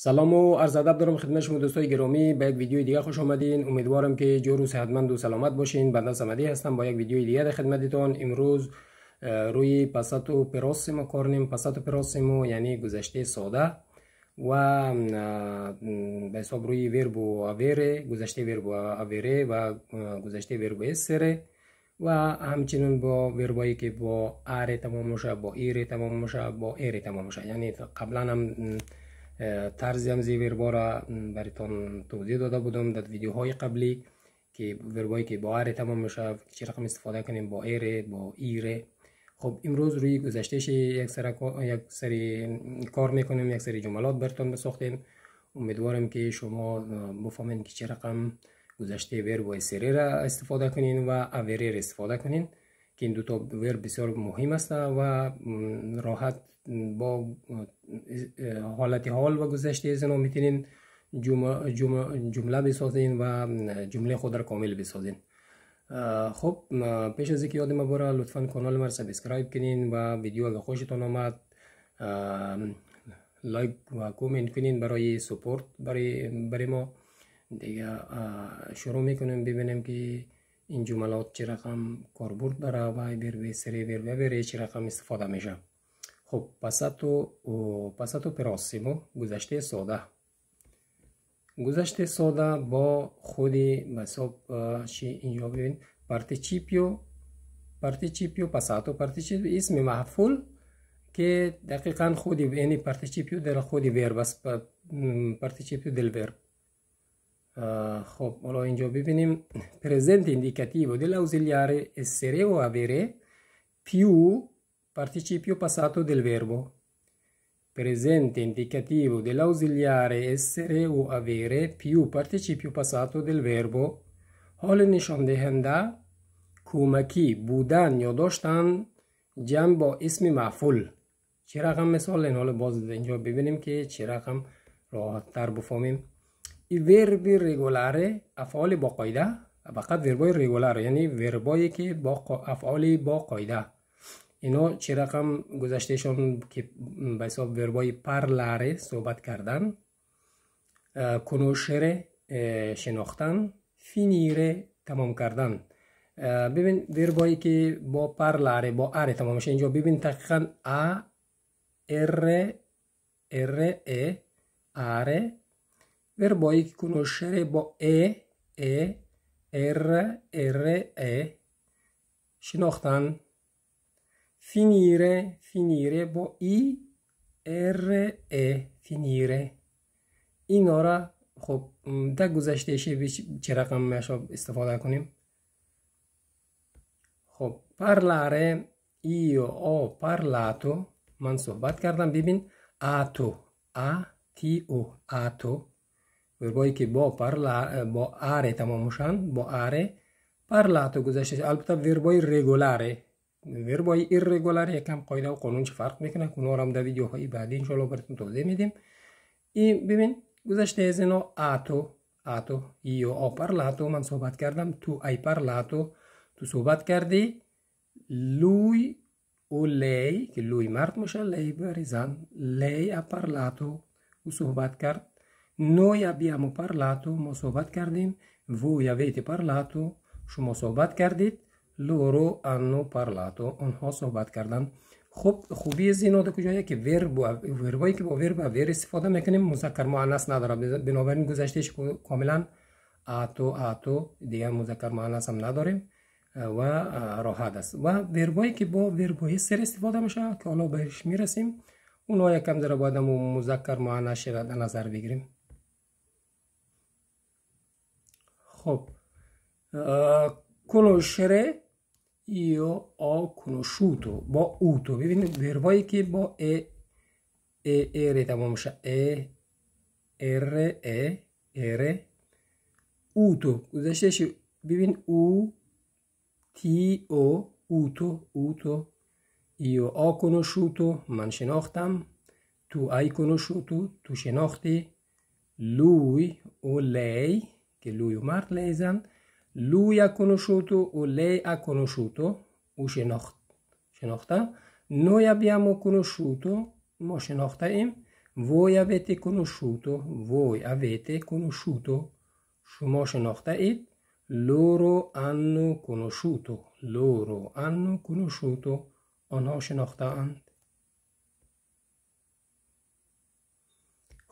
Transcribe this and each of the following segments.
سلام و عرض ادب دارم خدمت شما دوستای گرامی به یک ویدیو دیگه خوش آمدین امیدوارم که جور و صحتمند و سلامت باشین بنده سمدی هستم با یک ویدیو دیگه در خدمتتان امروز روی پساتو پراسیمو کار نیم پساتو پراسیمو یعنی گذشته ساده و به حساب روی ورب و اویره گذشته ورب و اویره و گذشته ورب اسره و همچنین با وربایی که با اره تمام میشه با ایره تمام میشه با ایره تمام میشه یعنی قبلا هم طرزی هم زی ویربا توضیح داده بودم در ویدیوهای قبلی که وربایی که با تمام میشه چه رقم استفاده کنیم با ایر با ایره خب امروز روی گذشتهش یک سری یک سری کار میکنیم یک سری جملات برتون بساختیم امیدوارم که شما بفهمین که چه رقم گذشته ورب و سری را استفاده کنین و اوریر استفاده کنین که این دو تا ورب بسیار مهم است و راحت با حالتی حال و گذشته زنا میتونین جمله, جمله بسازین و جمله خود را کامل بسازین خب پیش از اینکه یادم بره لطفا کانال ما را سابسکرایب کنین و ویدیو اگر خوشتان آمد لایک و کومنت کنین برای سپورت برای, برای ما دیگه شروع میکنیم ببینیم که این جملات چه رقم کاربرد داره و بر سری بر چه رقم استفاده میشه ho passato, ho passato prossimo گذشته ساده گذشته ساده با خود مصاب اینجا ببین پارتیچیپیو پارتیچیپیو پساتو پارتیچیپیو اسم محفول که دقیقا خودی یعنی پارتیچیپیو در خودی ورب است پارتیچیپیو دل ورب خب حالا اینجا ببینیم پرزنت ایندیکاتیو دل اوزیلیاره essere o avere più Participio passato del verbo. Presente indicativo dell'ausiliare essere o avere più participio passato del verbo. حال نشان دهنده کمکی بودن یا داشتن جمع با اسم مفعول چه رقم مثال این حالا باز اینجا ببینیم که چه رقم راحت تر بفهمیم این وربی رگولاره افعال با قاعده فقط وربای رگولار یعنی وربایی که با افعال با قاعده اینا چه رقم گذشتهشان که به حساب وربای پرلاره صحبت کردن کنوشره شناختن فینیره تمام کردن ببین وربایی که با پرلاره با اره تمام شد اینجا ببین تقیقا ا ار ار ا اره وربایی که کنوشره با ا ا ار ار ا شناختن finire, finire, bo i r e finire اینا را خب در گذشته چه رقم میشه استفاده کنیم خب parlare io او، پرلاتو من صحبت کردم ببین اتو آ، تی او اتو وربایی که با پرلا با آره تمام شدن با آره parlato گذشته البته وربای رگولاره وربای ایرگولار یکم قایده و چه فرق میکنه که هم در ویدیوهای بعدی انشالله براتون توضیح میدیم این ببین گذشته از اینا اتو اتو ایو آپر لاتو من صحبت کردم تو ای لاتو تو صحبت کردی لوی او لی که لوی مرد میشه لی بری زن لی اپر لاتو او صحبت کرد نوی بیامو پر لاتو ما صحبت کردیم ووی یا ویتی پر لاتو شما صحبت کردید لورو انو پرلاتو آنها صحبت کردن خب خوبی زین آده کجایی که ورب که با ورب ور استفاده میکنیم مذکر معنیس نداره بنابراین گذشتهش کاملا آتو آتو دیگه مذکر هم نداریم و راحت است و وربایی که با وربای سر استفاده میشه که حالا بهش میرسیم اونها یکم ذره باید مذکر معنیش را در نظر بگیریم خب کلو شره io ho conosciuto, bo uto, verboi che bo e e ere tamomsha e r e r uto, cosa uzashi bivin u t o uto uto io ho conosciuto, man shenochtam, tu hai conosciuto, tu shenochti, lui o lei, che lui o Marlesan, lui ha conosciuto o lei ha conosciuto, o shenochta, noi abbiamo conosciuto, mo shenochtaim, voi avete conosciuto, voi avete conosciuto, shumo shenochtait, loro hanno conosciuto, loro hanno conosciuto, o ono shenochtaant.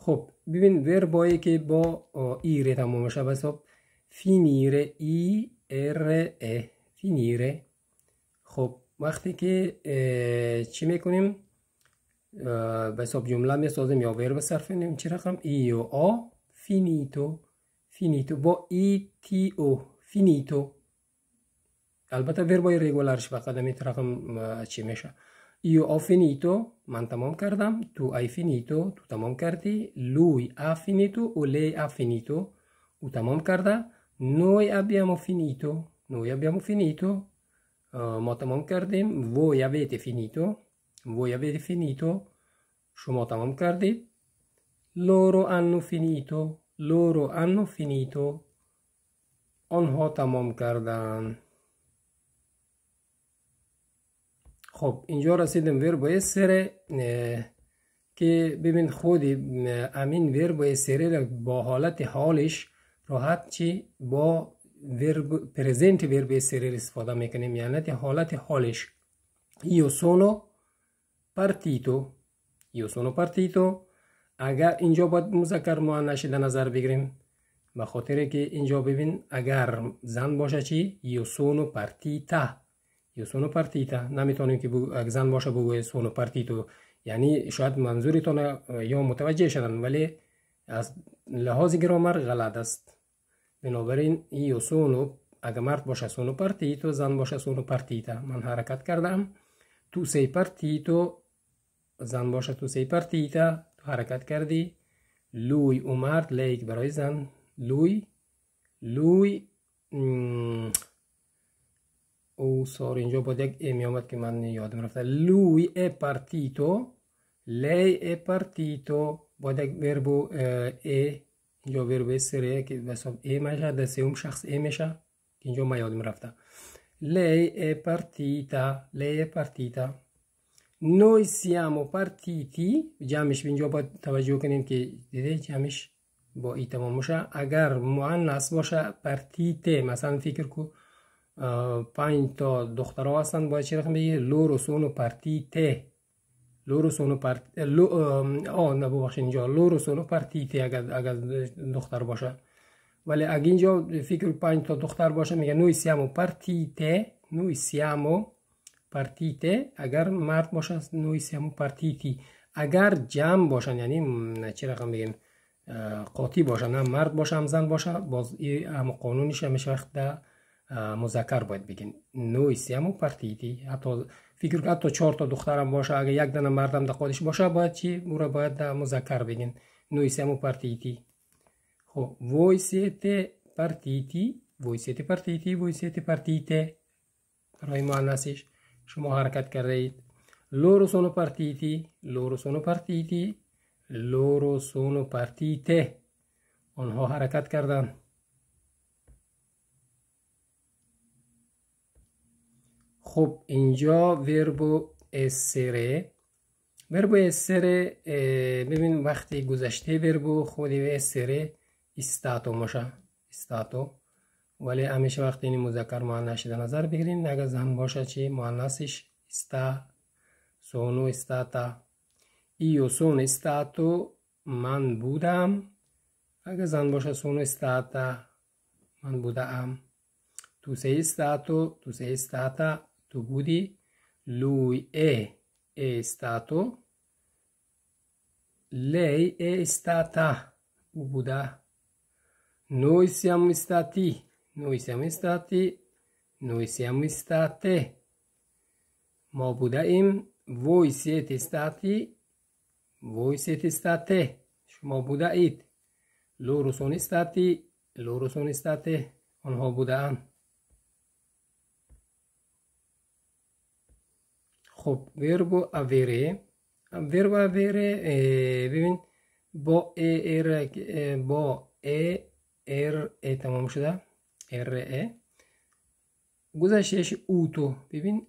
خب ببین وربایی که با ایره تموم میشه بس فینیره ای e finire خب وقتی که چی میکنیم به حساب جمله میسازیم یا ورب صرف نیم رقم ای و آ فینیتو با ای تی او فینیتو البته وربای ریگولارش با قدم رقم چی میشه io ho finito, من تمام کردم تو hai finito, تو تمام کردی lui ha finito و lei ha finito, او تمام کرده Noi abbiamo finito, noi abbiamo finito, uh, eh, Motamam Kardim, voi avete finito, voi avete finito, Shumotamon Kardim, loro hanno finito, loro hanno finito, Onhotamam Kardan. خب اینجا رسیدیم ورب اسره که ببین خود امین ورب اسره با حالت حالش راحت چی با ورب پرزنت ورب سریر استفاده میکنیم یعنی حالت حالش io سونو partito io سونو partito اگر اینجا باید مذکر مؤنث در نظر بگیریم به که اینجا ببین اگر زن باشه چی io sono partita io سونو partita نمیتونیم که اگر زن باشه بگوی سونو partito یعنی شاید منظورتون یا متوجه شدن ولی از لحاظ گرامر غلط است بنابراین این یوسونو اگه مرد باشه سونو پارتیتو زن باشه سونو پارتیتا من حرکت کردم تو سی پارتیتو زن باشه تو سی پارتیتا تو حرکت کردی لوی او مرد لیک برای زن لوی لوی م... او ساری اینجا باید یک ای می آمد که من یادم رفته لوی ای پارتیتو لی ای پارتیتو باید یک بربو ای اینجا ویرویس سریه که حساب ای میشه در سیوم شخص ای میشه که اینجا ما یادم رفته لی ای پرتیتا لی ای پرتیتا نوی سیامو پرتیتی جمعش اینجا باید توجه کنیم که دیده جمعش با ای تمام میشه اگر معنیس باشه پرتیته مثلا فکر کو پنج تا دخترها هستن باید چی رقم بگیر لور و سون و پرتیته loro اینجا لورو sono partite اگر, دختر باشه ولی اگه اینجا فکر پنج تا دختر باشه میگه noi siamo partite noi اگر مرد باشه noi siamo اگر جمع باشه یعنی چرا رقم بگیم قاطی باشن مرد باشم هم زن باشه باز هم قانونش همیشه مذکر باید بگین noi siamo partiti فکر کنید حتی چهار تا دخترم باشه اگه یک دنه مردم در خودش باشه باید چی او را باید در مذکر بگین نویسمو پارتیتی خب ویسیت پارتیتی ویسیت پارتیتی ویسیت رای برای معنیسش شما حرکت کرده اید لورو سونو پرتیتی لورو سونو پرتیتی لورو سونو پرتیتی آنها حرکت کردند. خب اینجا وربو اسره وربو اسره ببین وقتی گذشته وربو خود اسره استاتو مشه استاتو ولی همیشه وقتی این مذکر معنیش نظر بگیریم اگر زن باشه چی معنیش استا سونو استاتا ایو سون استاتو من بودم اگر زن باشه سونو استاتا من بودم تو سه استاتو تو سه استاتا Tugudi, lui è, è stato, lei è stata, Uguda. Noi siamo stati, noi siamo stati, noi siamo state. Mobudaim, voi siete stati, voi siete state. Shmobudait, loro sono stati, loro sono state. Onho Budaan. خب وربو اویره وربو اویره ببین با ای ایر با ای ایر ای تمام شده ار ای گذشتهش اوتو ببین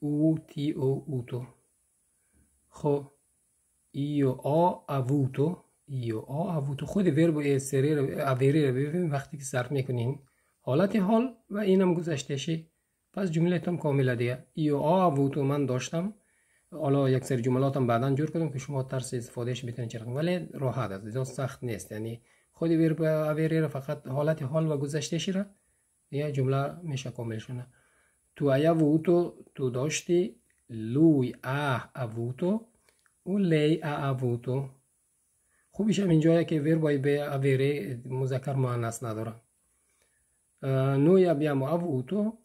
او تی او اوتو خب ایو آ اووتو ایو آ اووتو خود ورب ای سری رو اویره رو ببین وقتی که صرف میکنین حالت حال و اینم گذشتهش پس تم کامل دیگه ای ا آ و من داشتم حالا یک سری جملاتم بعدا جور کردم که شما ترس استفادهش بتونید چرا ولی راحت است زیاد سخت نیست یعنی خود ویر به فقط حالت حال و گذشته را یه جمله میشه کامل شونه تو ایا و تو داشتی لوی اه اوتو او لی ا اوتو خوبیش هم اینجا که ویر به اویری مذکر مؤنث نداره نویا ابیامو اوتو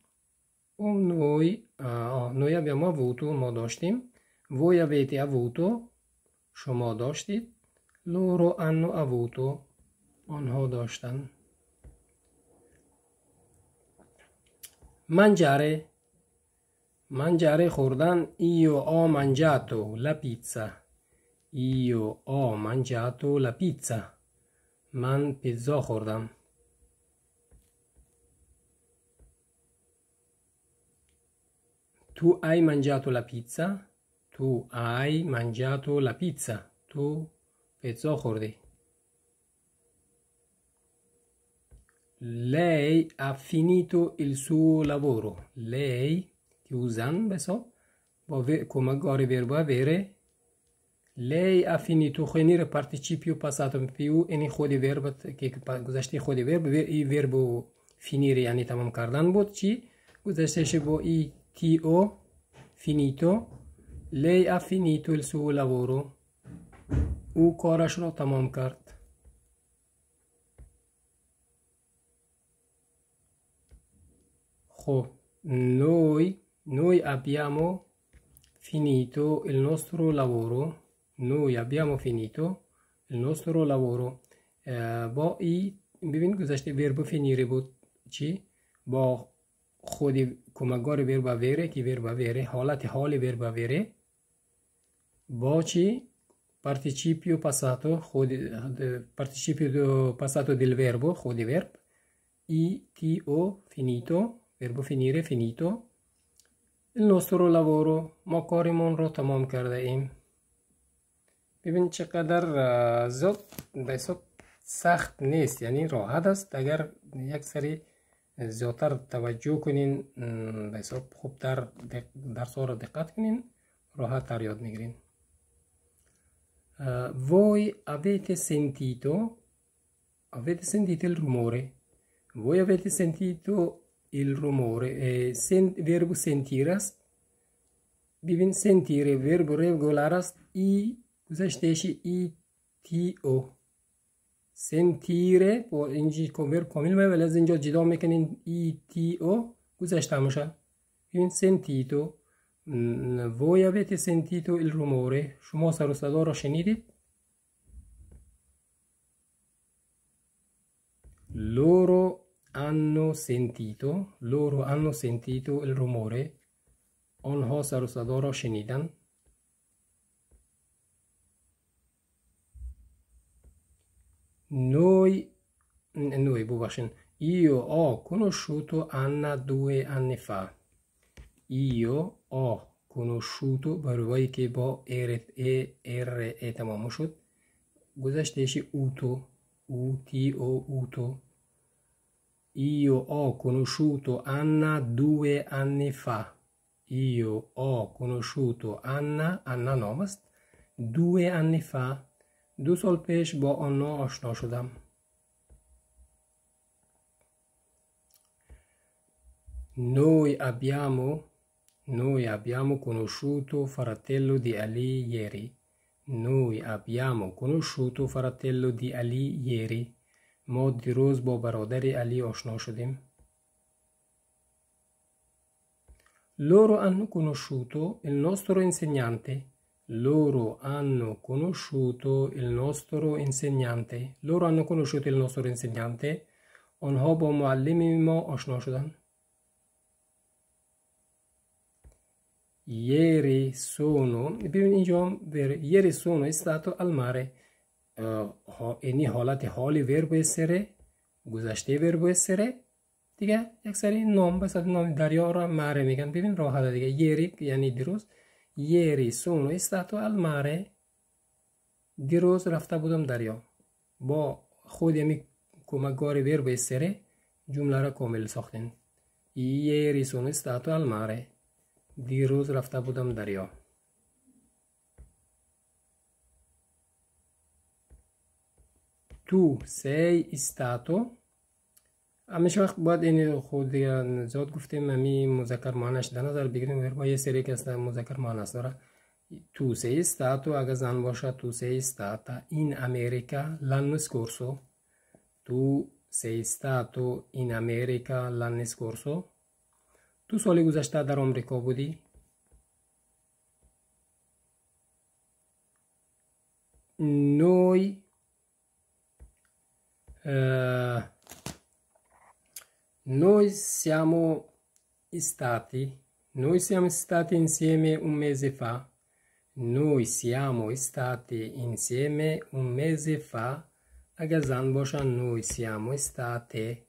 noi, ah, noi abbiamo avuto ma dostim, voi avete avuto, shoma dostit, loro hanno avuto, onho dostan. Mangiare, mangiare Jordan, io ho mangiato la pizza, io ho mangiato la pizza, man pizzo Jordan. Tu hai mangiato la pizza? Tu hai mangiato la pizza? Tu pezzo jordi. Lei ha finito il suo lavoro. Lei, che usan, beso, come agora verbo avere, lei ha finito genere participio passato più e ne خود verbo che گذشته خود verbo i verbo finire یعنی تمام کردن بود چی گذشته شو با ای Tio finito. Lei ha finito il suo lavoro. U korashro tamam kard. Ho. Noi, noi abbiamo finito il nostro lavoro. Noi abbiamo finito il nostro lavoro. با ای ببین گذشته verbo finire بود چی با خودی کمکگار ویر با ویره کی ویر حالت حال ویر با ویره با چی پارتیچیپیو پاساتو خود پارتیچیپیو پاساتو دل وربو خودی ورب ای تی او فینیتو وربو فینیره فینیتو il nostro lavoro ما کاریمون رو تمام کرده ایم ببین چقدر زود بسیار سخت نیست یعنی راحت است اگر یک سری زیاتر توجه کنین به حساب خوبتر درسها را دقت کنین راحت تر یاد میگیرین voi avete sentito avete sentito il rumore voi avete sentito il rumore eh, sen, verbo sentiras ببین sentire verbo regolaras i گذاشته i t o سنتیره با اینجی کمر کامل می ولی از اینجا جدا میکنین ای تی او گذشته میشه این سنتیتو voi avete sentito il rumore شما سر و صدا را شنیدید loro hanno sentito loro hanno sentito il rumore آنها سر و صدا را شنیدند Noi, noi Bubashin, io ho conosciuto Anna due anni fa. Io ho conosciuto Barwai che bo e r e tamamushut. Gozashteci uto, uti o uto. Io ho conosciuto Anna due anni fa. Io ho conosciuto Anna, Anna Nomast, due anni fa. دو سال پیش با آنا آشنا شدم. Noi abbiamo, noi abbiamo conosciuto fratello di Ali ieri. Noi abbiamo conosciuto fratello di Ali ieri. ما di با برادر علی آشنا شدیم. Loro hanno conosciuto il nostro insegnante loro hanno conosciuto il nostro insegnante. Loro hanno conosciuto il nostro insegnante. On hobo معلم ما آشنا Ieri sono, اینجا ieri sono stato al mare. Eh, ho, یعنی حالت حال ورب essere گذشته ورب essere دیگه یک سری نام بسید نام دریا را مره میگن ببین راحت دیگه یری یعنی دیروز Ieri sono stato al mare. دیروز رفته بودم دریا. با خود یک کمکگار ورب استره جمله را کامل ساختین. Ieri sono stato al mare. دیروز رفته بودم دریا. Tu sei stato همیشه وقت باید این خود دیگه زیاد گفتیم همی مذکر در نظر بگیریم ما یه سری کس مذکر داره تو سه استاتو اگه زن باشه تو سه استاتا این امریکا لنس کورسو تو سه استاتو این امریکا لنس کورسو تو سالی گذشته در امریکا بودی نوی اه Noi siamo stati, noi siamo stati insieme un mese fa, noi siamo stati insieme un mese fa a Gazanboscia, noi siamo state,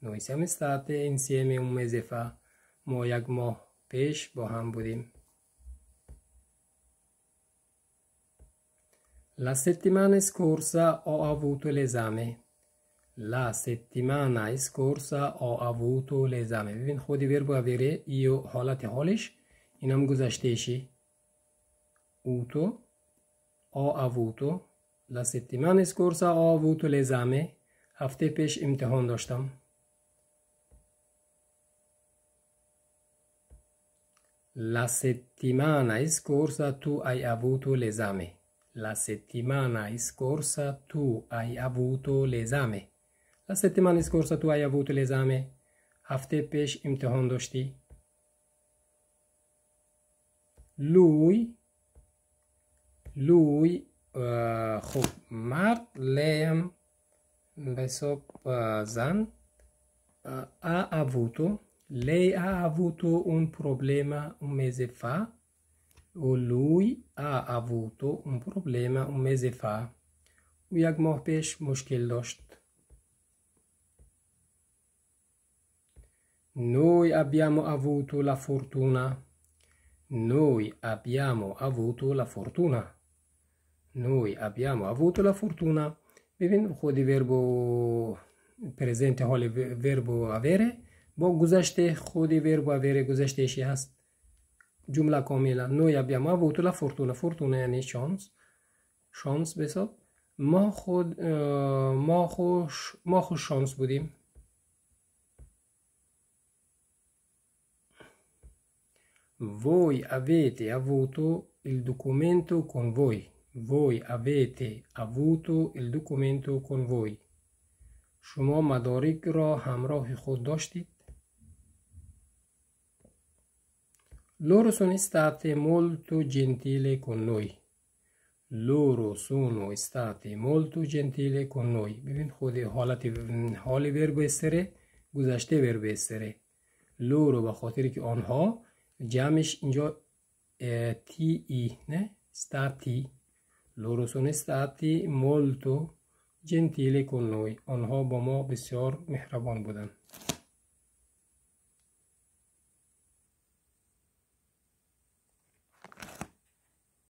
noi siamo stati insieme un mese fa, mo mo pesh Bohambudim. La settimana scorsa ho avuto l'esame. La settimana scorsa ho avuto l'esame. ببین خود verbo avere io حالت حالش این هم گذشته چی؟ ho avuto La settimana scorsa ho avuto l'esame. هفته پیش امتحان داشتم. La settimana scorsa tu hai avuto l'esame. La settimana scorsa tu hai avuto l'esame. La settimana scorsa tu hai avuto l'esame. Hafte pesh imtihon doshti. Lui, lui, خب مرد لیم بسوب زن ha avuto, lei ha avuto un problema um mese fa o lui ha avuto un problema um mese fa. و یک ماه پیش مشکل داشت. Noi abbiamo avuto la fortuna. Noi abbiamo avuto la fortuna. Noi abbiamo avuto la fortuna. ببین خود وربو پرزنت حال وربو اوره با گذشته خود وربو اوره گذشتهشی هست جمله کامله نوی ابیام اوتو لا فورتونا فورتونا یعنی شانس شانس بساب ما خود ما خوش ما خوش شانس بودیم voi avete avuto il documento con voi. Voi avete avuto il documento con voi. شما مدارک را همراه خود داشتید؟ Loro sono state molto gentili con noi. Loro sono state molto gentili con noi. ببین خود حالت حال ورب استره گذشته ورب استره. لورو به خاطر که آنها Jamish injo, eh, TI, né? stati, loro sono stati molto gentili con noi. On Onho bomo besyor mehraban budan.